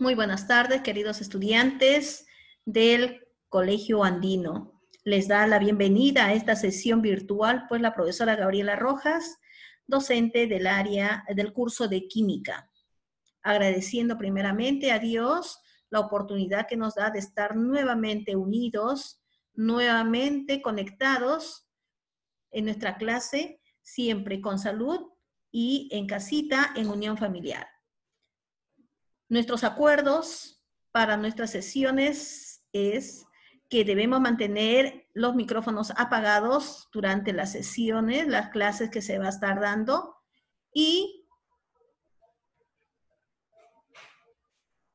Muy buenas tardes, queridos estudiantes del Colegio Andino. Les da la bienvenida a esta sesión virtual, pues la profesora Gabriela Rojas, docente del área del curso de Química. Agradeciendo primeramente a Dios la oportunidad que nos da de estar nuevamente unidos, nuevamente conectados en nuestra clase, siempre con salud y en casita, en unión familiar. Nuestros acuerdos para nuestras sesiones es que debemos mantener los micrófonos apagados durante las sesiones, las clases que se va a estar dando y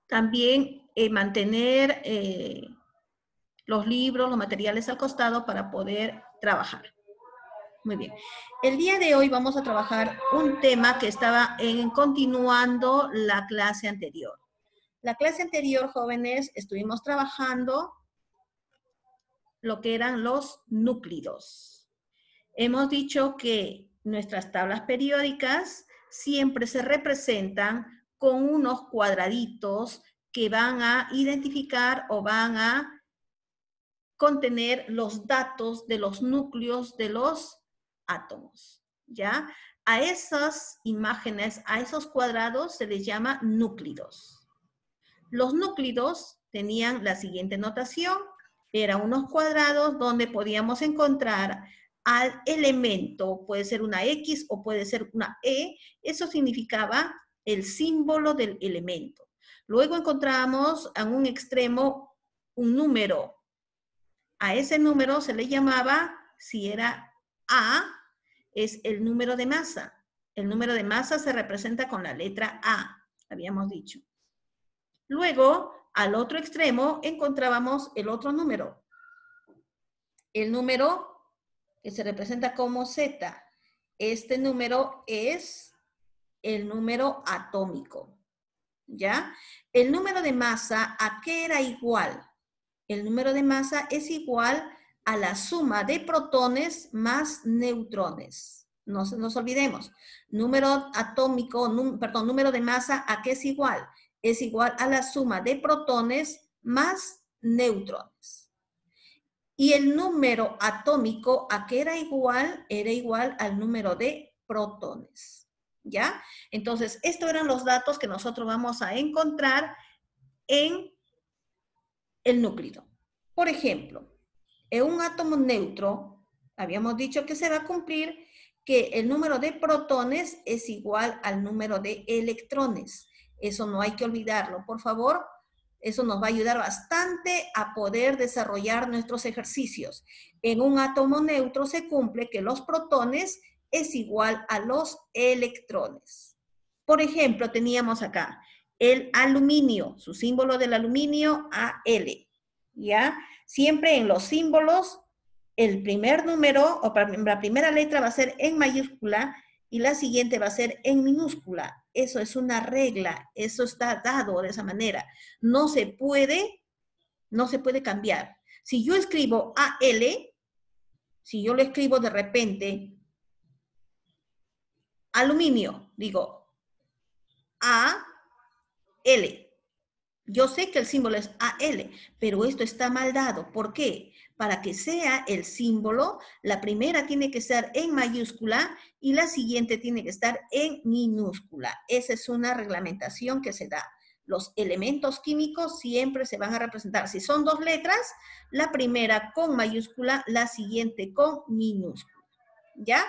también eh, mantener eh, los libros, los materiales al costado para poder trabajar. Muy bien. El día de hoy vamos a trabajar un tema que estaba en, continuando la clase anterior. La clase anterior, jóvenes, estuvimos trabajando lo que eran los núcleos. Hemos dicho que nuestras tablas periódicas siempre se representan con unos cuadraditos que van a identificar o van a contener los datos de los núcleos de los átomos. ¿Ya? A esas imágenes, a esos cuadrados se les llama núcleos. Los núcleos tenían la siguiente notación, eran unos cuadrados donde podíamos encontrar al elemento, puede ser una X o puede ser una E, eso significaba el símbolo del elemento. Luego encontramos en un extremo un número. A ese número se le llamaba si era a es el número de masa. El número de masa se representa con la letra A, habíamos dicho. Luego, al otro extremo, encontrábamos el otro número. El número que se representa como Z. Este número es el número atómico. ¿Ya? El número de masa, ¿a qué era igual? El número de masa es igual a la suma de protones más neutrones. No nos olvidemos, número atómico, perdón, número de masa, ¿a qué es igual? Es igual a la suma de protones más neutrones. Y el número atómico, ¿a qué era igual? Era igual al número de protones. ¿Ya? Entonces, estos eran los datos que nosotros vamos a encontrar en el núcleo. Por ejemplo, en un átomo neutro, habíamos dicho que se va a cumplir que el número de protones es igual al número de electrones. Eso no hay que olvidarlo, por favor. Eso nos va a ayudar bastante a poder desarrollar nuestros ejercicios. En un átomo neutro se cumple que los protones es igual a los electrones. Por ejemplo, teníamos acá el aluminio, su símbolo del aluminio, AL. ¿Ya? Siempre en los símbolos, el primer número o la primera letra va a ser en mayúscula y la siguiente va a ser en minúscula. Eso es una regla, eso está dado de esa manera. No se puede, no se puede cambiar. Si yo escribo AL, si yo lo escribo de repente, aluminio, digo A, L. Yo sé que el símbolo es AL, pero esto está mal dado. ¿Por qué? Para que sea el símbolo, la primera tiene que estar en mayúscula y la siguiente tiene que estar en minúscula. Esa es una reglamentación que se da. Los elementos químicos siempre se van a representar. Si son dos letras, la primera con mayúscula, la siguiente con minúscula. ¿Ya?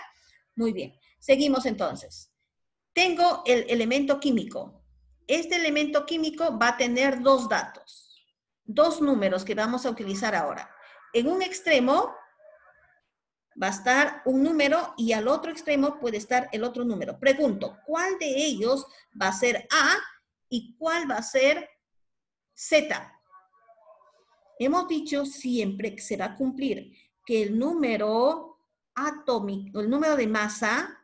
Muy bien. Seguimos entonces. Tengo el elemento químico este elemento químico va a tener dos datos, dos números que vamos a utilizar ahora. En un extremo va a estar un número y al otro extremo puede estar el otro número. Pregunto, ¿cuál de ellos va a ser A y cuál va a ser Z? Hemos dicho siempre que se va a cumplir que el número atómico, el número de masa,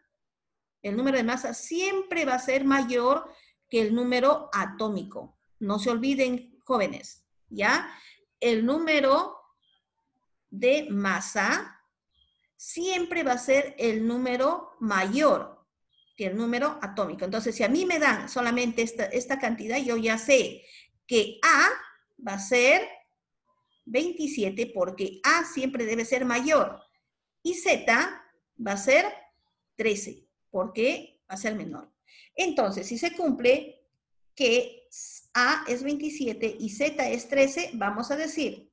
el número de masa siempre va a ser mayor que el número atómico. No se olviden, jóvenes, ¿ya? El número de masa siempre va a ser el número mayor que el número atómico. Entonces, si a mí me dan solamente esta, cantidad, yo ya sé que A va a ser 27 porque A siempre debe ser mayor y Z va a ser 13 porque va a ser menor. Entonces, si se cumple que A es 27 y Z es 13, vamos a decir,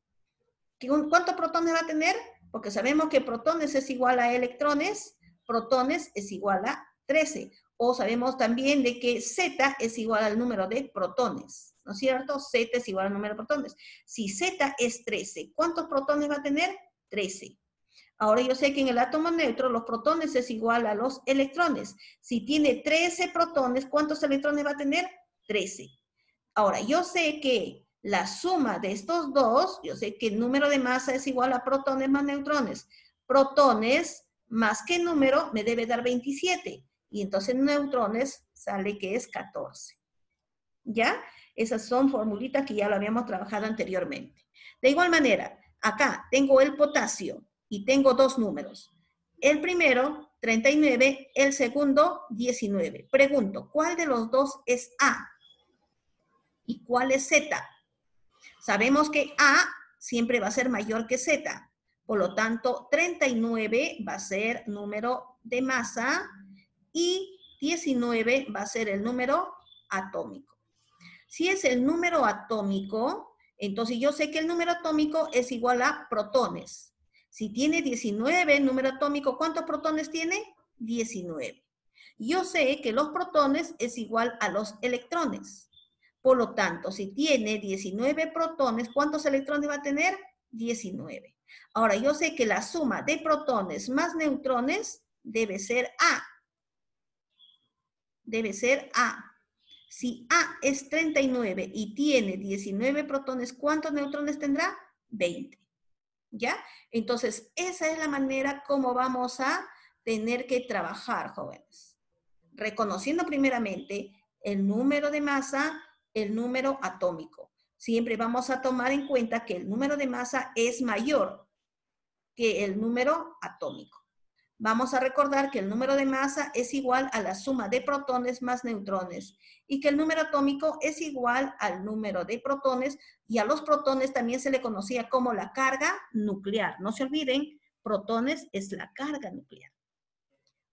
¿cuántos protones va a tener? Porque sabemos que protones es igual a electrones, protones es igual a 13. O sabemos también de que Z es igual al número de protones, ¿no es cierto? Z es igual al número de protones. Si Z es 13, ¿cuántos protones va a tener? 13. Ahora yo sé que en el átomo neutro los protones es igual a los electrones. Si tiene 13 protones, ¿cuántos electrones va a tener? 13. Ahora, yo sé que la suma de estos dos, yo sé que el número de masa es igual a protones más neutrones. Protones más que número me debe dar 27. Y entonces neutrones sale que es 14. ¿Ya? Esas son formulitas que ya lo habíamos trabajado anteriormente. De igual manera, acá tengo el potasio y tengo dos números. El primero, 39, el segundo, 19. Pregunto, ¿cuál de los dos es A? ¿Y cuál es Z? Sabemos que A siempre va a ser mayor que Z. Por lo tanto, 39 va a ser número de masa y 19 va a ser el número atómico. Si es el número atómico, entonces yo sé que el número atómico es igual a protones. Si tiene 19 número atómico, ¿cuántos protones tiene? 19. Yo sé que los protones es igual a los electrones. Por lo tanto, si tiene 19 protones, ¿cuántos electrones va a tener? 19. Ahora, yo sé que la suma de protones más neutrones debe ser A. Debe ser A. Si A es 39 y tiene 19 protones, ¿cuántos neutrones tendrá? 20. ¿ya? Entonces, esa es la manera como vamos a tener que trabajar, jóvenes. Reconociendo primeramente el número de masa, el número atómico. Siempre vamos a tomar en cuenta que el número de masa es mayor que el número atómico. Vamos a recordar que el número de masa es igual a la suma de protones más neutrones y que el número atómico es igual al número de protones y a los protones también se le conocía como la carga nuclear. No se olviden, protones es la carga nuclear.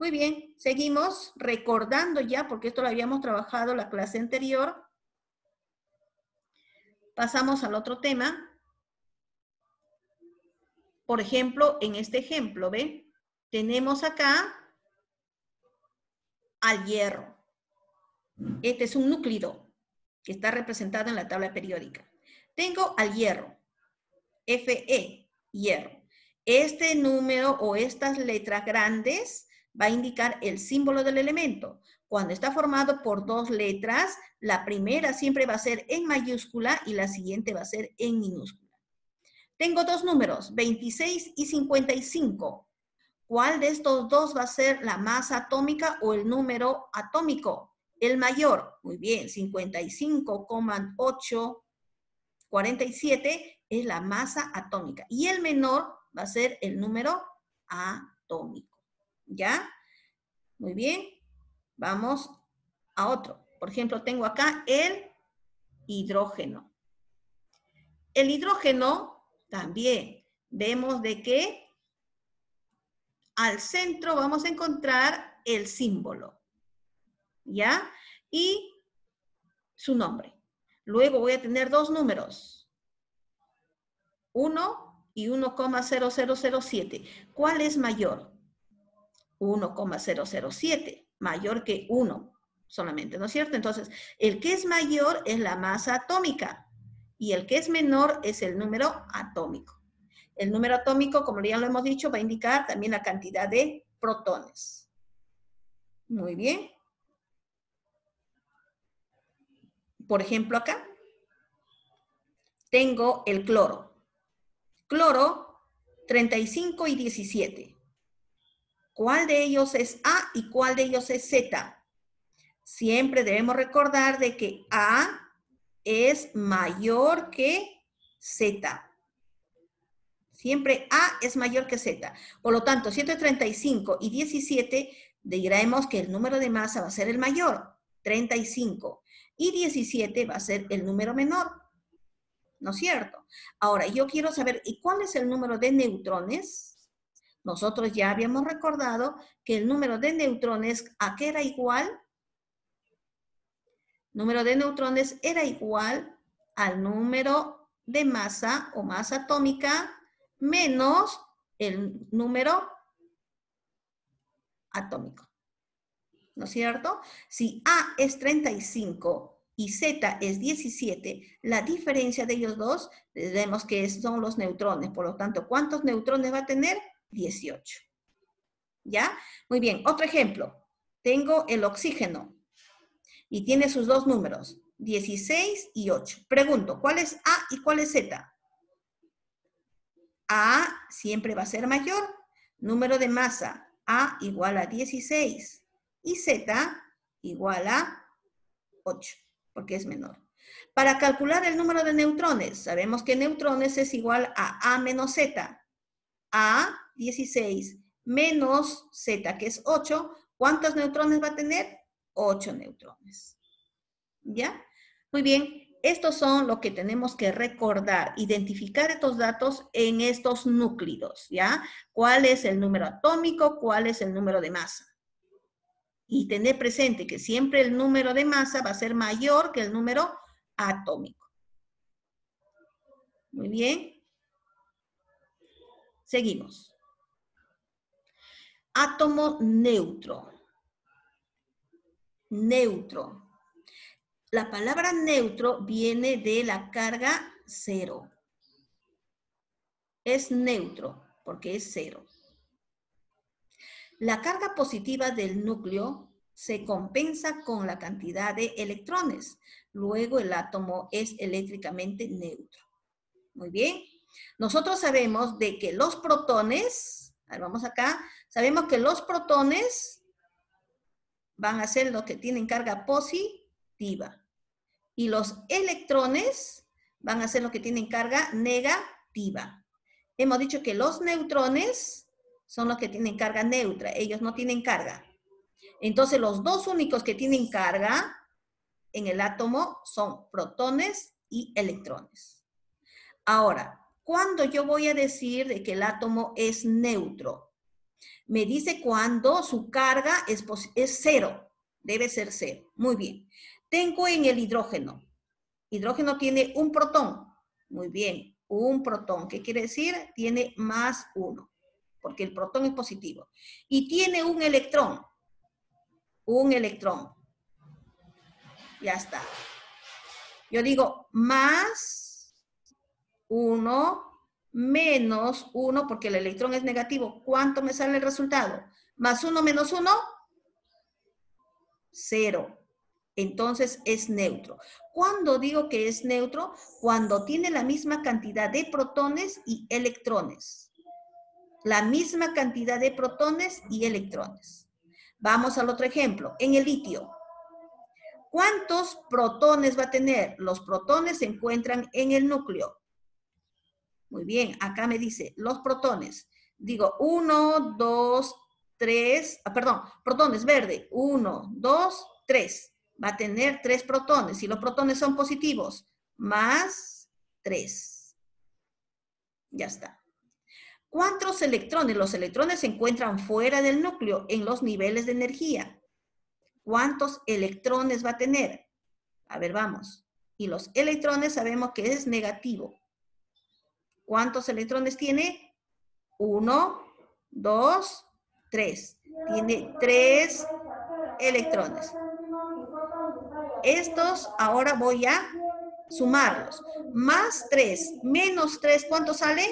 Muy bien, seguimos recordando ya, porque esto lo habíamos trabajado la clase anterior. Pasamos al otro tema. Por ejemplo, en este ejemplo, ¿ve? tenemos acá al hierro. Este es un núcleo que está representado en la tabla periódica. Tengo al hierro, Fe, hierro. Este número o estas letras grandes va a indicar el símbolo del elemento. Cuando está formado por dos letras, la primera siempre va a ser en mayúscula y la siguiente va a ser en minúscula. Tengo dos números, 26 y 55. ¿Cuál de estos dos va a ser la masa atómica o el número atómico? El mayor, muy bien, 55,847 es la masa atómica. Y el menor va a ser el número atómico. ¿Ya? Muy bien. Vamos a otro. Por ejemplo, tengo acá el hidrógeno. El hidrógeno también vemos de que al centro vamos a encontrar el símbolo, ¿ya? Y su nombre. Luego voy a tener dos números, 1 y 1,0007. ¿Cuál es mayor? 1,007, mayor que 1 solamente, ¿no es cierto? Entonces, el que es mayor es la masa atómica y el que es menor es el número atómico. El número atómico, como ya lo hemos dicho, va a indicar también la cantidad de protones. Muy bien. Por ejemplo, acá tengo el cloro. Cloro, 35 y 17. ¿Cuál de ellos es A y cuál de ellos es Z? Siempre debemos recordar de que A es mayor que Z. Siempre A es mayor que Z. Por lo tanto, 135 y 17 diremos que el número de masa va a ser el mayor, 35. Y 17 va a ser el número menor, ¿no es cierto? Ahora, yo quiero saber, ¿y cuál es el número de neutrones? Nosotros ya habíamos recordado que el número de neutrones, ¿a qué era igual? Número de neutrones era igual al número de masa o masa atómica menos el número atómico. ¿No es cierto? Si A es 35 y Z es 17, la diferencia de ellos dos, vemos que son los neutrones. Por lo tanto, ¿cuántos neutrones va a tener? 18. ¿Ya? Muy bien. Otro ejemplo. Tengo el oxígeno y tiene sus dos números, 16 y 8. Pregunto, ¿cuál es A y cuál es Z? A siempre va a ser mayor. Número de masa, A igual a 16 y Z igual a 8, porque es menor. Para calcular el número de neutrones, sabemos que neutrones es igual a A menos Z. A, 16, menos Z, que es 8. ¿Cuántos neutrones va a tener? 8 neutrones. ¿Ya? Muy bien. Estos son los que tenemos que recordar, identificar estos datos en estos núcleos, ¿ya? ¿Cuál es el número atómico? ¿Cuál es el número de masa? Y tener presente que siempre el número de masa va a ser mayor que el número atómico. Muy bien. Seguimos. Átomo neutro. Neutro. La palabra neutro viene de la carga cero. Es neutro porque es cero. La carga positiva del núcleo se compensa con la cantidad de electrones. Luego el átomo es eléctricamente neutro. Muy bien. Nosotros sabemos de que los protones, vamos acá, sabemos que los protones van a ser los que tienen carga positiva y los electrones van a ser los que tienen carga negativa. Hemos dicho que los neutrones son los que tienen carga neutra, ellos no tienen carga. Entonces los dos únicos que tienen carga en el átomo son protones y electrones. Ahora, ¿cuándo yo voy a decir de que el átomo es neutro? Me dice cuando su carga es, es cero, debe ser cero. Muy bien tengo en el hidrógeno? Hidrógeno tiene un protón. Muy bien, un protón. ¿Qué quiere decir? Tiene más uno, porque el protón es positivo. Y tiene un electrón. Un electrón. Ya está. Yo digo más uno, menos uno, porque el electrón es negativo. ¿Cuánto me sale el resultado? Más uno, menos uno. Cero. Entonces es neutro. ¿Cuándo digo que es neutro? Cuando tiene la misma cantidad de protones y electrones. La misma cantidad de protones y electrones. Vamos al otro ejemplo. En el litio. ¿Cuántos protones va a tener? Los protones se encuentran en el núcleo. Muy bien, acá me dice los protones. Digo 1, dos, tres, ah, perdón, protones verde. uno, dos, tres va a tener tres protones. Si los protones son positivos, más tres. Ya está. ¿Cuántos electrones? Los electrones se encuentran fuera del núcleo en los niveles de energía. ¿Cuántos electrones va a tener? A ver, vamos. Y los electrones sabemos que es negativo. ¿Cuántos electrones tiene? Uno, dos, tres. Tiene tres electrones estos ahora voy a sumarlos. Más 3 menos 3, ¿cuánto sale?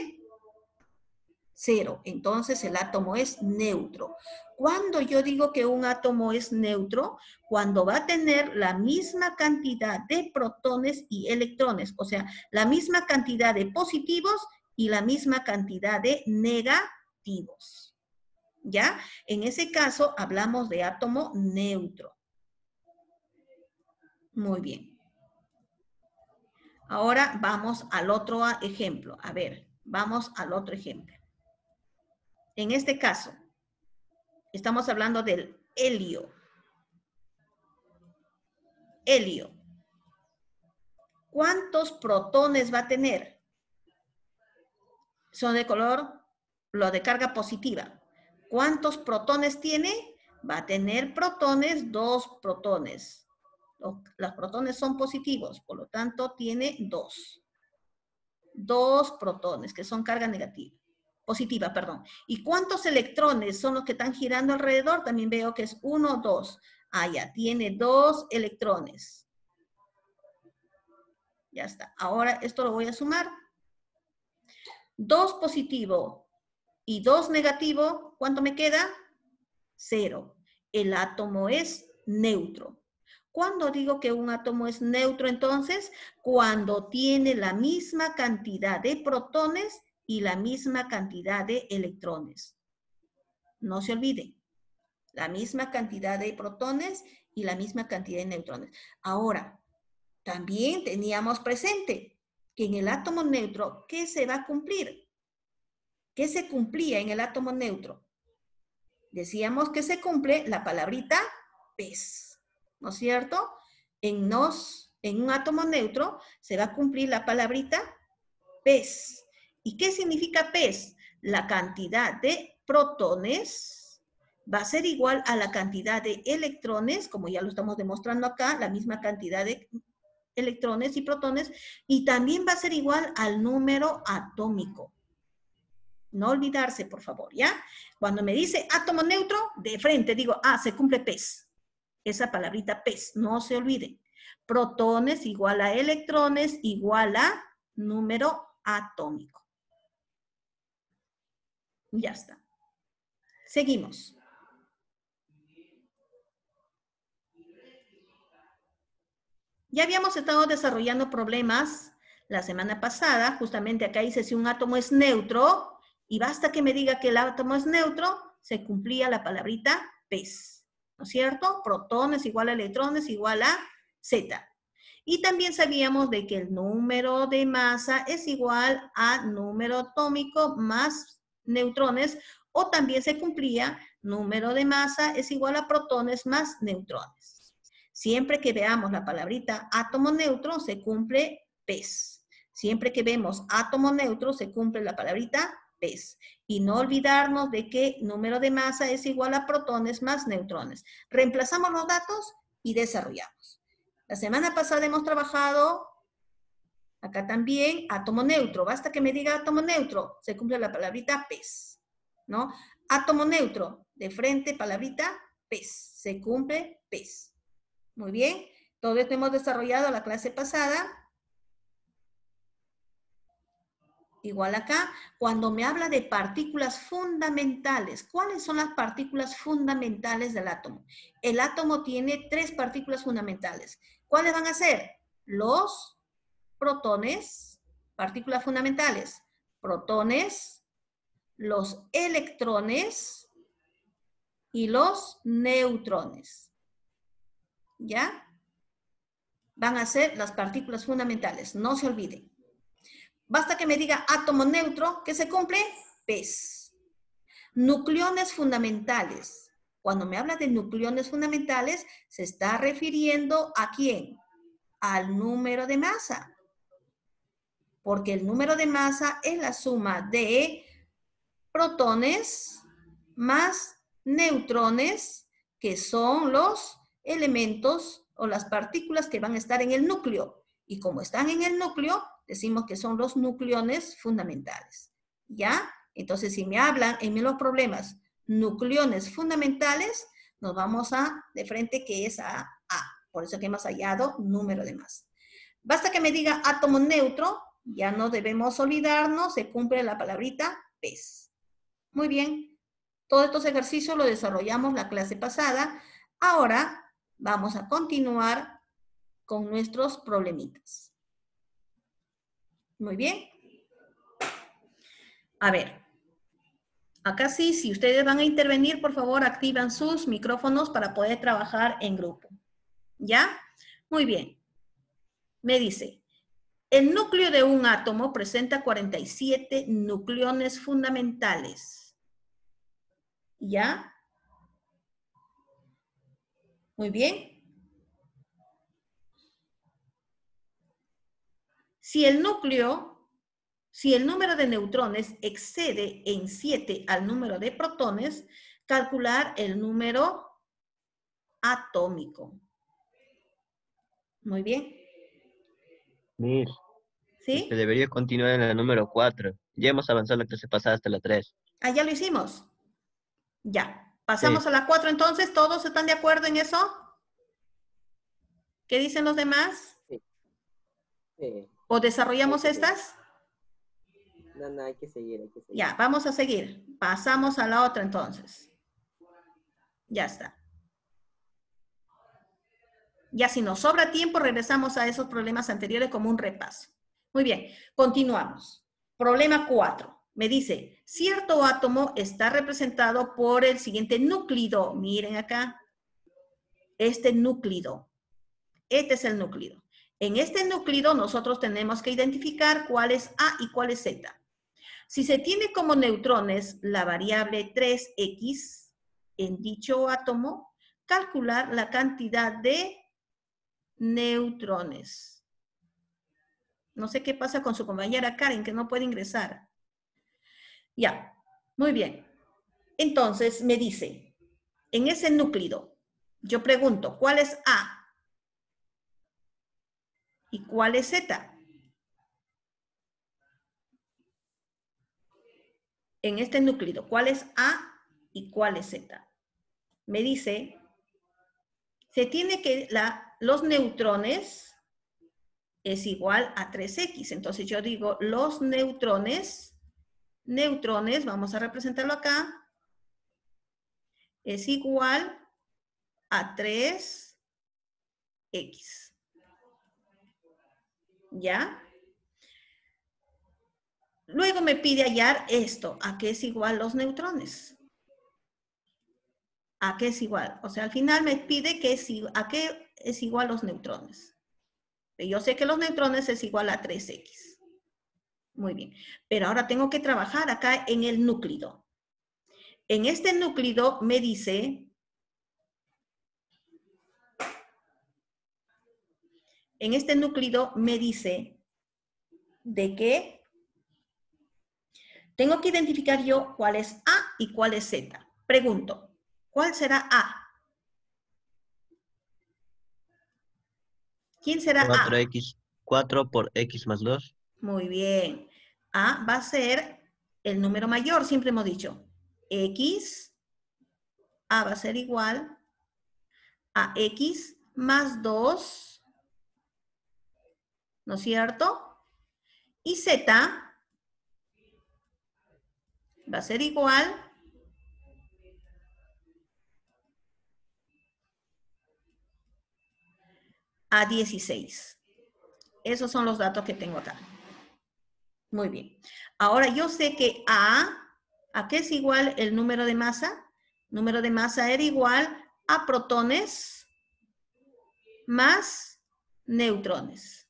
Cero. Entonces el átomo es neutro. Cuando yo digo que un átomo es neutro, cuando va a tener la misma cantidad de protones y electrones, o sea, la misma cantidad de positivos y la misma cantidad de negativos. ¿Ya? En ese caso hablamos de átomo neutro. Muy bien. Ahora vamos al otro ejemplo. A ver, vamos al otro ejemplo. En este caso, estamos hablando del helio. Helio. ¿Cuántos protones va a tener? Son de color, lo de carga positiva. ¿Cuántos protones tiene? Va a tener protones, dos protones. Los, protones son positivos, por lo tanto tiene dos. Dos protones que son carga negativa positiva, perdón. ¿Y cuántos electrones son los que están girando alrededor? También veo que es uno, dos. Ah, ya, tiene dos electrones. Ya está. Ahora esto lo voy a sumar. Dos positivo y dos negativo, ¿cuánto me queda? Cero. El átomo es neutro. ¿Cuándo digo que un átomo es neutro entonces? Cuando tiene la misma cantidad de protones y la misma cantidad de electrones. No se olviden, la misma cantidad de protones y la misma cantidad de neutrones. Ahora, también teníamos presente que en el átomo neutro, ¿qué se va a cumplir? ¿Qué se cumplía en el átomo neutro? Decíamos que se cumple la palabrita pez. ¿no es cierto? En nos, en un átomo neutro, se va a cumplir la palabrita PES. ¿Y qué significa PES? La cantidad de protones va a ser igual a la cantidad de electrones, como ya lo estamos demostrando acá, la misma cantidad de electrones y protones, y también va a ser igual al número atómico. No olvidarse, por favor, ¿ya? Cuando me dice átomo neutro, de frente digo, ah, se cumple PES esa palabrita PES, no se olviden. Protones igual a electrones igual a número atómico. Ya está. Seguimos. Ya habíamos estado desarrollando problemas la semana pasada, justamente acá dice si un átomo es neutro, y basta que me diga que el átomo es neutro, se cumplía la palabrita PES. ¿no es cierto? Protones igual a electrones igual a Z. Y también sabíamos de que el número de masa es igual a número atómico más neutrones, o también se cumplía número de masa es igual a protones más neutrones. Siempre que veamos la palabrita átomo neutro, se cumple P e Siempre que vemos átomo neutro, se cumple la palabrita y no olvidarnos de que número de masa es igual a protones más neutrones. Reemplazamos los datos y desarrollamos. La semana pasada hemos trabajado, acá también, átomo neutro. Basta que me diga átomo neutro, se cumple la palabrita pez ¿no? Átomo neutro, de frente, palabrita PES. Se cumple pez Muy bien, todo esto hemos desarrollado la clase pasada. igual acá, cuando me habla de partículas fundamentales, ¿cuáles son las partículas fundamentales del átomo? El átomo tiene tres partículas fundamentales. ¿Cuáles van a ser? Los protones, partículas fundamentales, protones, los electrones y los neutrones. ¿Ya? Van a ser las partículas fundamentales, no se olviden. Basta que me diga átomo neutro, que se cumple, PES. Nucleones fundamentales. Cuando me habla de nucleones fundamentales, se está refiriendo a quién? Al número de masa. Porque el número de masa es la suma de protones más neutrones, que son los elementos o las partículas que van a estar en el núcleo. Y como están en el núcleo, decimos que son los nucleones fundamentales. ¿Ya? Entonces, si me hablan en los problemas nucleones fundamentales, nos vamos a, de frente, que es a A. Por eso que hemos hallado número de más. Basta que me diga átomo neutro, ya no debemos olvidarnos, se cumple la palabrita PES. Muy bien, todos estos ejercicios los desarrollamos la clase pasada. Ahora vamos a continuar con nuestros problemitas. Muy bien. A ver, acá sí, si ustedes van a intervenir, por favor, activan sus micrófonos para poder trabajar en grupo. ¿Ya? Muy bien. Me dice, el núcleo de un átomo presenta 47 nucleones fundamentales. ¿Ya? Muy bien. Si el núcleo, si el número de neutrones excede en 7 al número de protones, calcular el número atómico. Muy bien. Mir. ¿Sí? Se debería continuar en el número 4. Ya hemos avanzado la se pasada hasta la 3. Ah, ya lo hicimos. Ya. Pasamos a la 4 entonces. ¿Todos están de acuerdo en eso? ¿Qué dicen los demás? Sí. sí. ¿O desarrollamos estas? No, no, hay que seguir, Ya, vamos a seguir. Pasamos a la otra entonces. Ya está. Ya si nos sobra tiempo, regresamos a esos problemas anteriores como un repaso. Muy bien, continuamos. Problema 4. Me dice, cierto átomo está representado por el siguiente núcleo. Miren acá. Este núcleo. Este es el núcleo. En este núcleo, nosotros tenemos que identificar cuál es A y cuál es Z. Si se tiene como neutrones la variable 3X en dicho átomo, calcular la cantidad de neutrones. No sé qué pasa con su compañera Karen, que no puede ingresar. Ya, muy bien. Entonces me dice, en ese núcleo, yo pregunto, ¿cuál es A? ¿Y cuál es Z? En este núcleo, ¿cuál es A y cuál es Z? Me dice, se tiene que, los neutrones es igual a 3X. Entonces yo digo, los neutrones, neutrones, vamos a representarlo acá, es igual a 3x. ¿ya? Luego me pide hallar esto, a qué es igual los neutrones. A qué es igual. O sea, al final me pide que es, a qué es igual los neutrones. Yo sé que los neutrones es igual a 3x. Muy bien. Pero ahora tengo que trabajar acá en el núcleo. En este núcleo me dice en este núcleo me dice de que tengo que identificar yo cuál es A y cuál es Z. Pregunto, ¿cuál será A? ¿Quién será 4X, A? 4 por X más 2. Muy bien. A va a ser el número mayor, siempre hemos dicho. X, A va a ser igual a X más 2 ¿no es cierto? Y Z va a ser igual a 16. Esos son los datos que tengo acá. Muy bien. Ahora yo sé que A, ¿a qué es igual el número de masa? Número de masa era igual a protones más neutrones.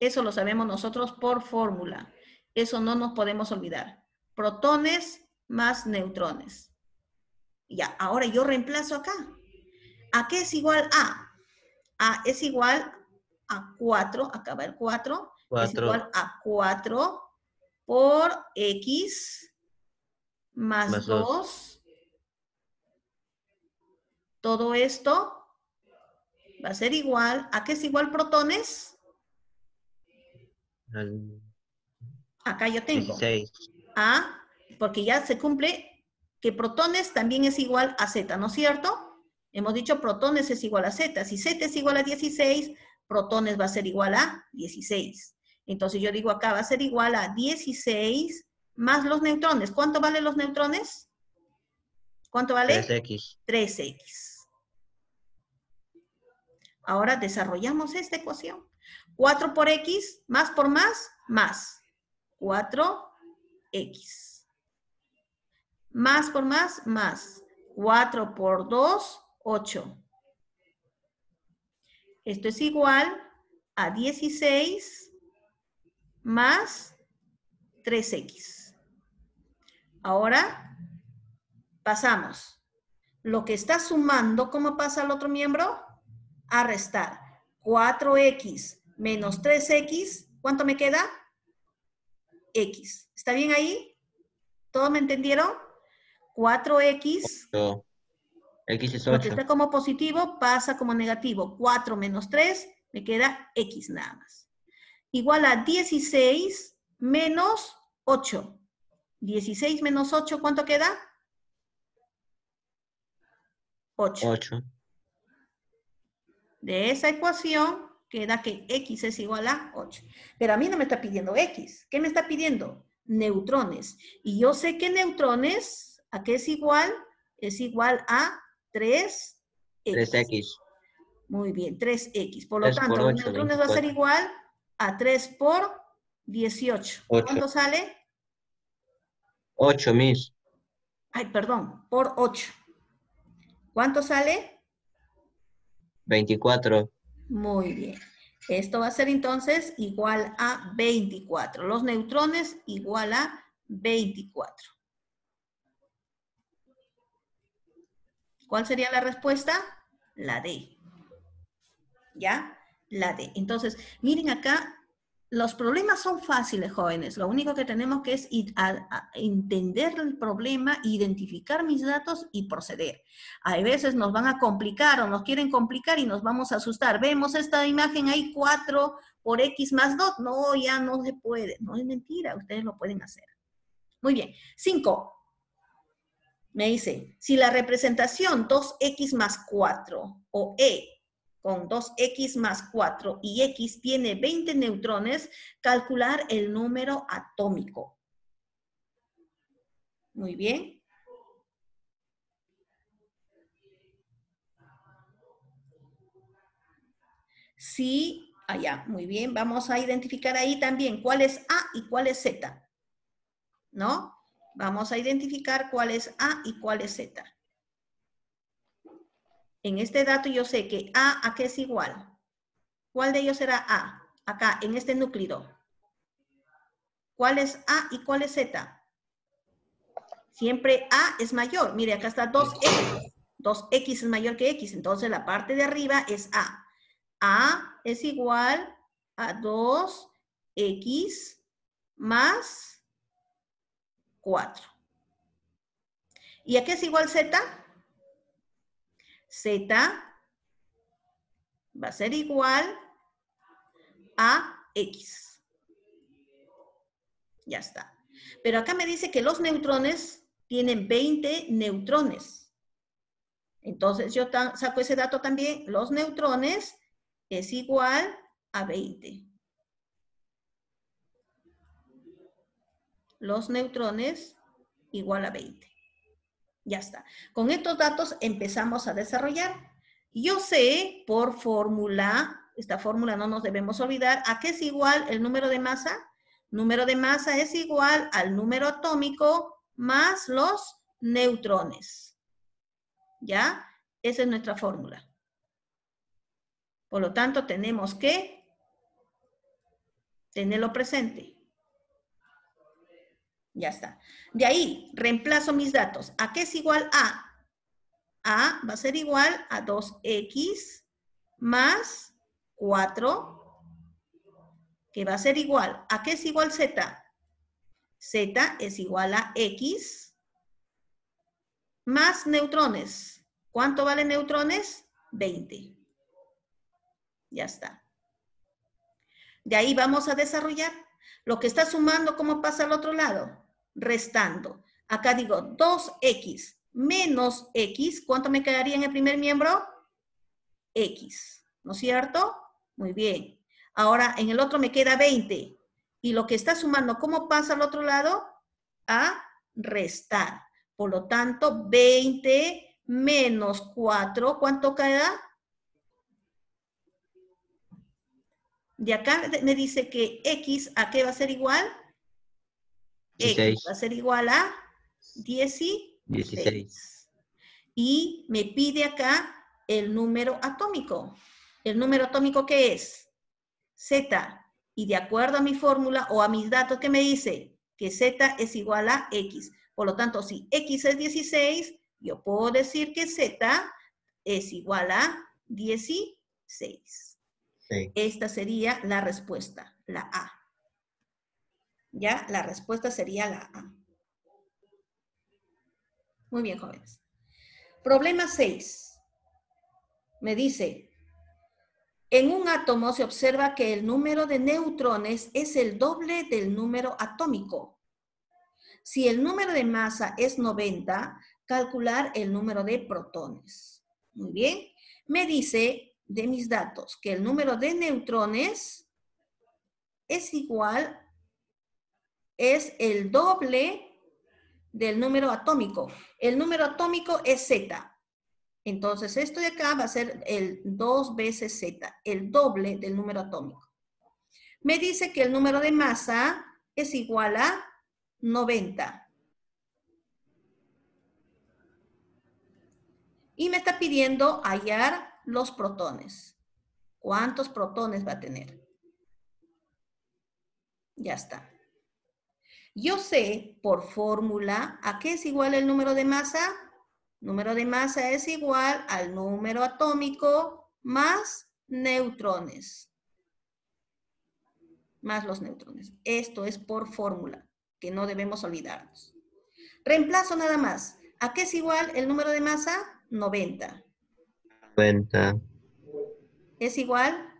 Eso lo sabemos nosotros por fórmula. Eso no nos podemos olvidar. Protones más neutrones. Ya, ahora yo reemplazo acá. ¿A qué es igual a? A es igual a 4, acá va el 4, es igual a 4 por x más, 2. Todo esto va a ser igual, ¿a qué es igual protones? Acá yo tengo. A, porque ya se cumple que protones también es igual a Z, ¿no es cierto? Hemos dicho protones es igual a Z. Si Z es igual a 16, protones va a ser igual a 16. Entonces yo digo acá va a ser igual a 16 más los neutrones. ¿Cuánto valen los neutrones? ¿Cuánto vale? 3X. 3X. Ahora desarrollamos esta ecuación. 4 por X, más por más, más. 4X. Más por más, más. 4 por 2, 8. Esto es igual a 16 más 3X. Ahora pasamos lo que está sumando, ¿cómo pasa al otro miembro? A restar. 4X menos 3x, ¿cuánto me queda? X. ¿Está bien ahí? ¿Todo me entendieron? 4x. X es 8. Porque está como positivo, pasa como negativo. 4 menos 3, me queda X nada más. Igual a 16 menos 8. 16 menos 8, ¿cuánto queda? 8. 8. De esa ecuación Queda que X es igual a 8. Pero a mí no me está pidiendo X. ¿Qué me está pidiendo? Neutrones. Y yo sé que neutrones, ¿a qué es igual? Es igual a 3X. 3X. Muy bien, 3X. Por lo tanto, neutrones va a ser igual a 3 por 18. ¿Cuánto sale? 8, mis. Ay, perdón, por 8. ¿Cuánto sale? 24. Muy bien. Esto va a ser entonces igual a 24. Los neutrones igual a 24. ¿Cuál sería la respuesta? La D. ¿Ya? La D. Entonces, miren acá, los problemas son fáciles, jóvenes. Lo único que tenemos que es entender el problema, identificar mis datos y proceder. Hay veces nos van a complicar o nos quieren complicar y nos vamos a asustar. Vemos esta imagen, hay 4 por X más 2. No, ya no se puede. No es mentira, ustedes lo pueden hacer. Muy bien. 5. Me dice, si la representación 2X más 4 o E con 2x más 4 y x tiene 20 neutrones, calcular el número atómico. Muy bien. Sí, allá, ah, muy bien. Vamos a identificar ahí también cuál es A y cuál es Z. ¿No? Vamos a identificar cuál es A y cuál es Z. En este dato yo sé que A a qué es igual. ¿Cuál de ellos será A? Acá, en este núcleo. ¿Cuál es A y cuál es Z? Siempre A es mayor. Mire, acá está 2X. 2X es mayor que X. Entonces la parte de arriba es A. A es igual a 2X más 4. ¿Y a qué es igual Z? Z va a ser igual a X. Ya está. Pero acá me dice que los neutrones tienen 20 neutrones. Entonces yo saco ese dato también. Los neutrones es igual a 20. Los neutrones igual a 20. Ya está. Con estos datos empezamos a desarrollar. Yo sé por fórmula, esta fórmula no nos debemos olvidar, a qué es igual el número de masa. Número de masa es igual al número atómico más los neutrones. ¿Ya? Esa es nuestra fórmula. Por lo tanto, tenemos que tenerlo presente. Ya está. De ahí, reemplazo mis datos. ¿A qué es igual a? A va a ser igual a 2x más 4, que va a ser igual. ¿A qué es igual z? Z es igual a x más neutrones. ¿Cuánto vale neutrones? 20. Ya está. De ahí vamos a desarrollar lo que está sumando, ¿cómo pasa al otro lado? Restando. Acá digo 2x menos x, ¿cuánto me quedaría en el primer miembro? x, ¿no es cierto? Muy bien. Ahora en el otro me queda 20. Y lo que está sumando, ¿cómo pasa al otro lado? A restar. Por lo tanto, 20 menos 4, ¿cuánto queda? De acá me dice que x a qué va a ser igual. X va a ser igual a 16. Y me pide acá el número atómico. ¿El número atómico qué es? Z. Y de acuerdo a mi fórmula o a mis datos que me dice que Z es igual a X. Por lo tanto, si X es 16, yo puedo decir que Z es igual a 16. Esta sería la respuesta, la A. ¿Ya? La respuesta sería la A. Muy bien, jóvenes. Problema 6. Me dice, en un átomo se observa que el número de neutrones es el doble del número atómico. Si el número de masa es 90, calcular el número de protones. Muy bien. Me dice de mis datos que el número de neutrones es igual, es el doble del número atómico. El número atómico es Z. Entonces esto de acá va a ser el 2 veces Z, el doble del número atómico. Me dice que el número de masa es igual a 90. Y me está pidiendo hallar los protones. ¿Cuántos protones va a tener? Ya está. Yo sé por fórmula a qué es igual el número de masa. Número de masa es igual al número atómico más neutrones. Más los neutrones. Esto es por fórmula, que no debemos olvidarnos. Reemplazo nada más. ¿A qué es igual el número de masa? 90. ¿Es igual?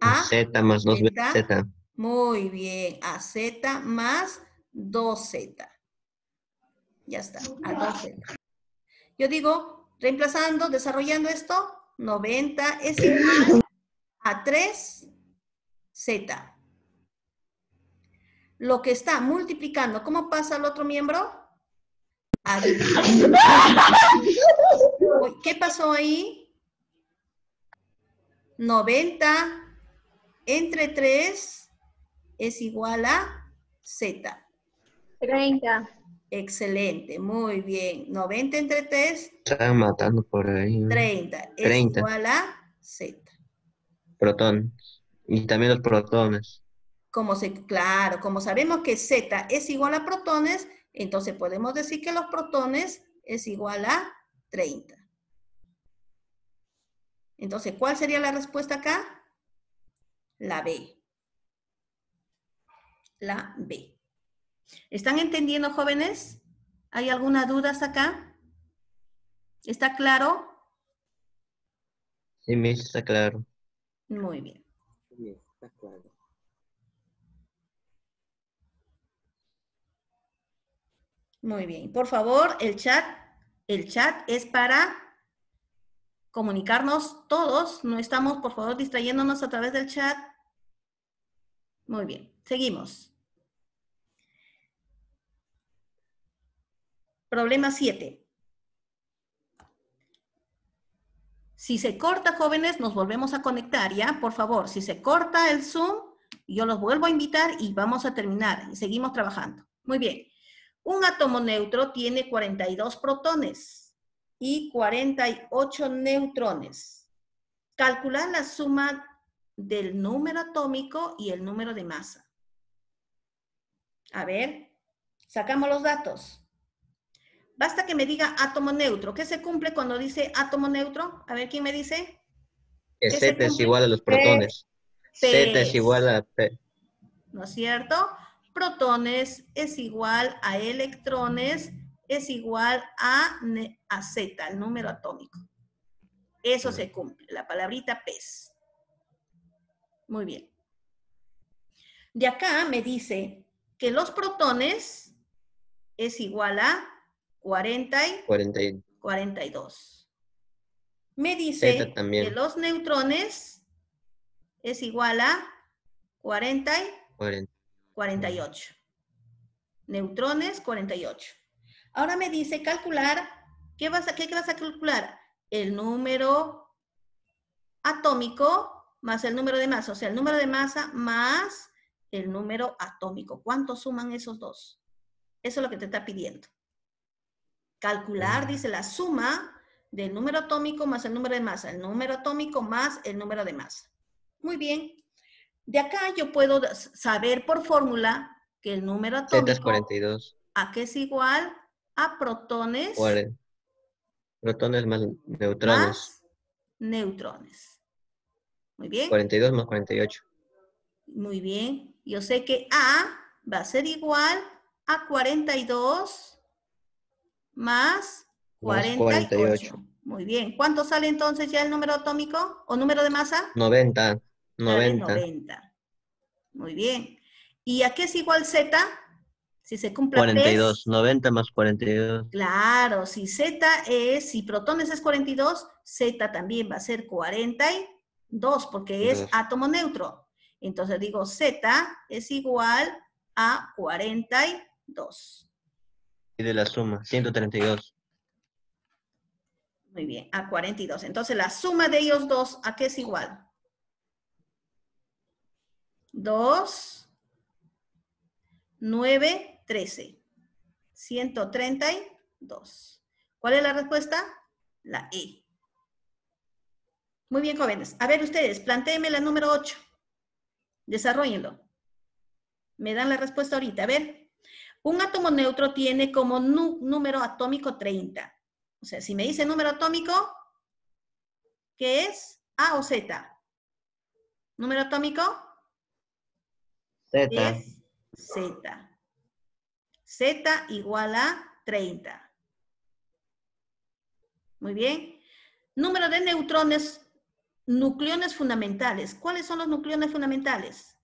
A, Z más 2Z. Muy bien, a Z más 2Z. Ya está, a 2Z. Yo digo, reemplazando, desarrollando esto, 90 es igual a 3Z. Lo que está multiplicando, ¿cómo pasa al otro miembro? ¿Qué pasó ahí? 90 entre 3 es igual a Z. 30. Excelente, muy bien. 90 entre 3. Están matando por ahí. 30. Es igual a Z. Protones. Y también los protones. Como se, claro, como sabemos que Z es igual a protones, entonces podemos decir que los protones es igual a 30. Entonces, ¿cuál sería la respuesta acá? La B. La B. ¿Están entendiendo, jóvenes? ¿Hay alguna duda acá? ¿Está claro? Sí, me está claro. Muy bien. está claro. Muy bien. Por favor, el chat, el chat es para comunicarnos todos, no estamos por favor distrayéndonos a través del chat. Muy bien, seguimos. Problema 7. Si se corta, jóvenes, nos volvemos a conectar, ¿ya? Por favor, si se corta el Zoom, yo los vuelvo a invitar y vamos a terminar. Y seguimos trabajando. Muy bien. Un átomo neutro tiene 42 protones y 48 neutrones. Calcular la suma del número atómico y el número de masa. A ver, sacamos los datos. Basta que me diga átomo neutro. ¿Qué se cumple cuando dice átomo neutro? A ver, ¿quién me dice? Z es igual a los protones. Z es igual a ¿No es cierto? Protones es igual a electrones es igual a, Z, el número atómico. Eso se cumple, la palabrita pez. Muy bien. De acá me dice que los protones es igual a 40 y 42. Me dice que los neutrones es igual a 40 y 48. Neutrones 48. Ahora me dice calcular, ¿qué vas a, a calcular? El número atómico más el número de masa, o sea, el número de masa más el número atómico. ¿Cuánto suman esos dos? Eso es lo que te está pidiendo. Calcular, dice, la suma del número atómico más el número de masa, el número atómico más el número de masa. Muy bien. De acá yo puedo saber por fórmula que el número atómico 742. a qué es igual a protones. Protones más neutrones. Más neutrones. Muy bien. 42 más 48. Muy bien. Yo sé que A va a ser igual a 42 más 48. 48. Muy bien. ¿Cuánto sale entonces ya el número atómico o número de masa? 90. 90. 90. Muy bien. ¿Y a qué es igual Z? Si se cumple 42, 90 más 42. Claro, si Z es, si protones es 42, Z también va a ser 42, porque es átomo neutro. Entonces digo Z es igual a 42. Y de la suma, 132. Muy bien, a 42. Entonces la suma de ellos dos, ¿a qué es igual? 2, 9, 13. 132. ¿Cuál es la respuesta? La E. Muy bien, jóvenes. A ver ustedes, planteenme la número 8. Desarrollenlo. Me dan la respuesta ahorita. A ver. Un átomo neutro tiene como número atómico 30. O sea, si me dice número atómico, ¿qué es? A o Z. ¿Número atómico? Z. Z. Z igual a 30. Muy bien. Número de neutrones, nucleones fundamentales. ¿Cuáles son los nucleones fundamentales?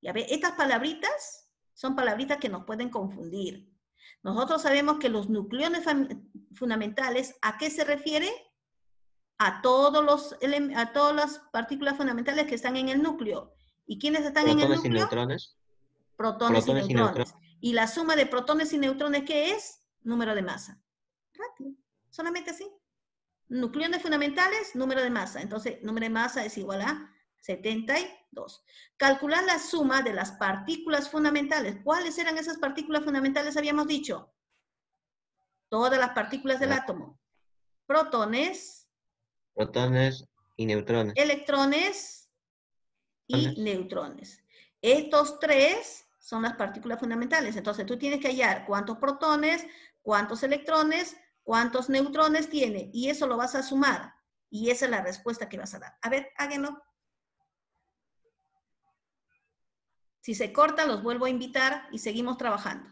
Ya ve, estas palabritas son palabritas que nos pueden confundir. Nosotros sabemos que los nucleones fundamentales, ¿a qué se refiere? A, todos los, a todas las partículas fundamentales que están en el núcleo. ¿Y quiénes están en el núcleo? Y neutrones. Protones, Y neutrones. Y la suma de protones y neutrones, ¿qué es? Número de masa. Solamente así. Nucleones fundamentales, número de masa. Entonces, número de masa es igual a 72. Calcular la suma de las partículas fundamentales. ¿Cuáles eran esas partículas fundamentales? Habíamos dicho. Todas las partículas del ah. átomo. Protones. Protones y neutrones. Electrones y neutrones. Estos tres son las partículas fundamentales. Entonces tú tienes que hallar cuántos protones, cuántos electrones, cuántos neutrones tiene y eso lo vas a sumar. Y esa es la respuesta que vas a dar. A ver, háganlo. Si se corta, los vuelvo a invitar y seguimos trabajando.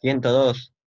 102.